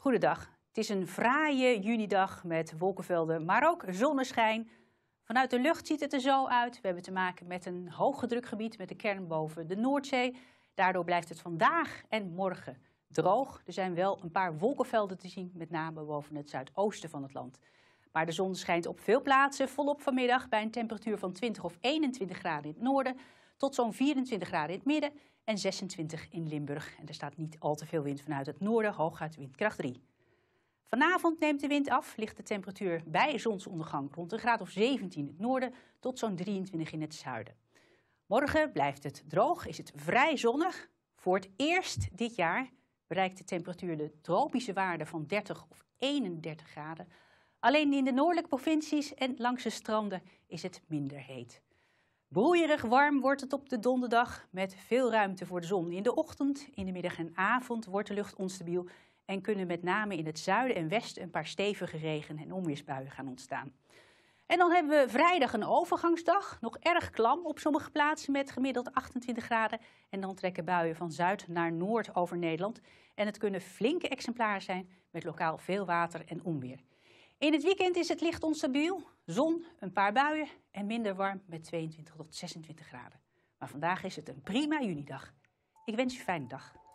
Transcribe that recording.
Goedendag. Het is een fraaie junidag met wolkenvelden, maar ook zonneschijn. Vanuit de lucht ziet het er zo uit. We hebben te maken met een hooggedrukgebied met de kern boven de Noordzee. Daardoor blijft het vandaag en morgen droog. Er zijn wel een paar wolkenvelden te zien, met name boven het zuidoosten van het land. Maar de zon schijnt op veel plaatsen volop vanmiddag bij een temperatuur van 20 of 21 graden in het noorden tot zo'n 24 graden in het midden en 26 in Limburg. En er staat niet al te veel wind vanuit het noorden, hooguit windkracht 3. Vanavond neemt de wind af, ligt de temperatuur bij zonsondergang rond een graad of 17 in het noorden tot zo'n 23 in het zuiden. Morgen blijft het droog, is het vrij zonnig. Voor het eerst dit jaar bereikt de temperatuur de tropische waarde van 30 of 31 graden. Alleen in de noordelijke provincies en langs de stranden is het minder heet. Broeierig warm wordt het op de donderdag met veel ruimte voor de zon. In de ochtend, in de middag en avond wordt de lucht onstabiel en kunnen met name in het zuiden en westen een paar stevige regen- en onweersbuien gaan ontstaan. En dan hebben we vrijdag een overgangsdag, nog erg klam op sommige plaatsen met gemiddeld 28 graden. En dan trekken buien van zuid naar noord over Nederland. En het kunnen flinke exemplaren zijn met lokaal veel water en onweer. In het weekend is het licht onstabiel, Zon, een paar buien en minder warm met 22 tot 26 graden. Maar vandaag is het een prima junidag. Ik wens je een fijne dag.